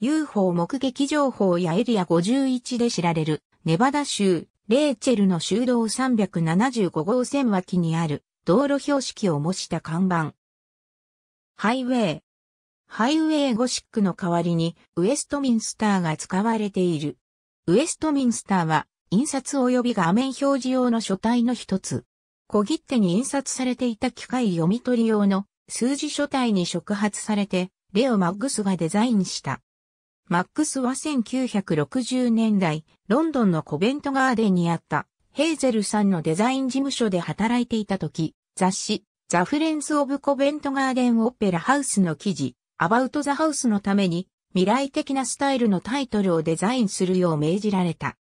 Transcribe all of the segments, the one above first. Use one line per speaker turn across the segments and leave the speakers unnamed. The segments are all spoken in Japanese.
UFO 目撃情報やエリア51で知られる、ネバダ州、レーチェルの修道375号線脇にある、道路標識を模した看板。ハイウェイ。ハイウェイゴシックの代わりに、ウエストミンスターが使われている。ウエストミンスターは、印刷及び画面表示用の書体の一つ。小切手に印刷されていた機械読み取り用の数字書体に触発されて、レオ・マッグスがデザインしたマックスは1960年代、ロンドンのコベントガーデンにあったヘーゼルさんのデザイン事務所で働いていた時、雑誌、ザ・フレンズ・オブ・コベントガーデン・オペラ・ハウスの記事、アバウト・ザ・ハウスのために、未来的なスタイルのタイトルをデザインするよう命じられた。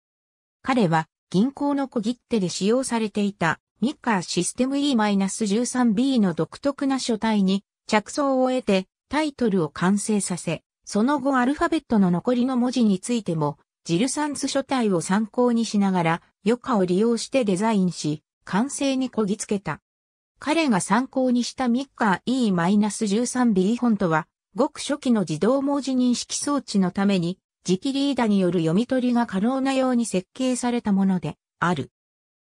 彼は、銀行の小切手で使用されていた、ミッカーシステム E-13B の独特な書体に、着想を得て、タイトルを完成させ、その後アルファベットの残りの文字についても、ジルサンス書体を参考にしながら、余暇を利用してデザインし、完成にこぎつけた。彼が参考にしたミッカー E-13B フォントは、ごく初期の自動文字認識装置のために、磁気リーダによる読み取りが可能なように設計されたものである。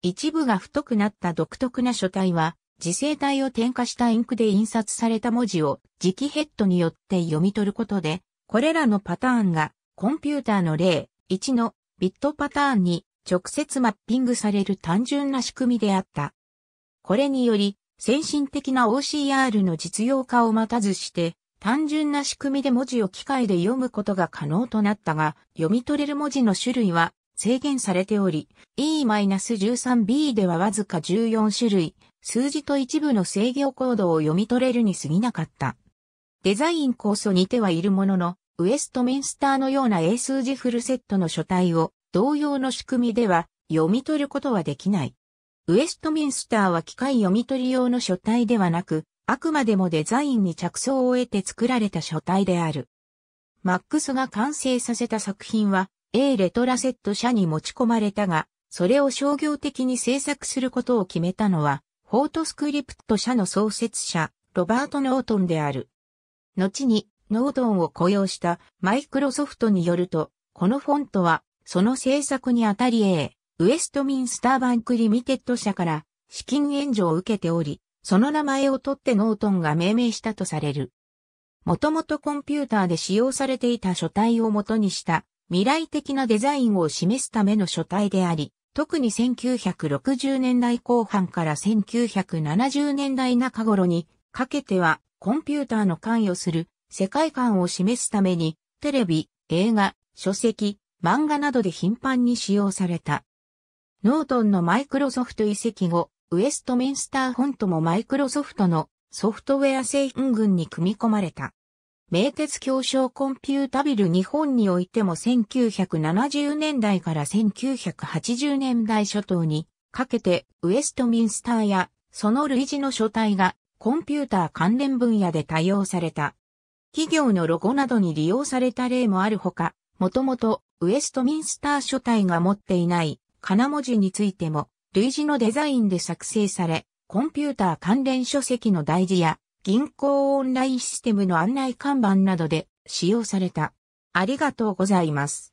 一部が太くなった独特な書体は、磁性体を添加したインクで印刷された文字を磁気ヘッドによって読み取ることで、これらのパターンがコンピューターの例1のビットパターンに直接マッピングされる単純な仕組みであった。これにより先進的な OCR の実用化を待たずして単純な仕組みで文字を機械で読むことが可能となったが読み取れる文字の種類は制限されており E-13B ではわずか14種類数字と一部の制御コードを読み取れるに過ぎなかった。デザイン構想にてはいるものの、ウエストミンスターのような英数字フルセットの書体を同様の仕組みでは読み取ることはできない。ウエストミンスターは機械読み取り用の書体ではなく、あくまでもデザインに着想を得て作られた書体である。マックスが完成させた作品は A レトラセット社に持ち込まれたが、それを商業的に制作することを決めたのは、フォートスクリプト社の創設者、ロバート・ノートンである。後に、ノードンを雇用したマイクロソフトによると、このフォントは、その制作にあたり A、ウェストミンスターバンクリミテッド社から資金援助を受けており、その名前を取ってノートンが命名したとされる。もともとコンピューターで使用されていた書体を元にした未来的なデザインを示すための書体であり、特に1960年代後半から1970年代中頃にかけてはコンピューターの関与する世界観を示すために、テレビ、映画、書籍、漫画などで頻繁に使用された。ノートンのマイクロソフト移籍後、ウエストミンスター本ともマイクロソフトのソフトウェア製品群に組み込まれた。名鉄協商コンピュータビル日本においても1970年代から1980年代初頭にかけてウエストミンスターやその類似の書体がコンピューター関連分野で多用された。企業のロゴなどに利用された例もあるほか、もともとウェストミンスター書体が持っていないかな文字についても類似のデザインで作成され、コンピューター関連書籍の大事や銀行オンラインシステムの案内看板などで使用された。ありがとうございます。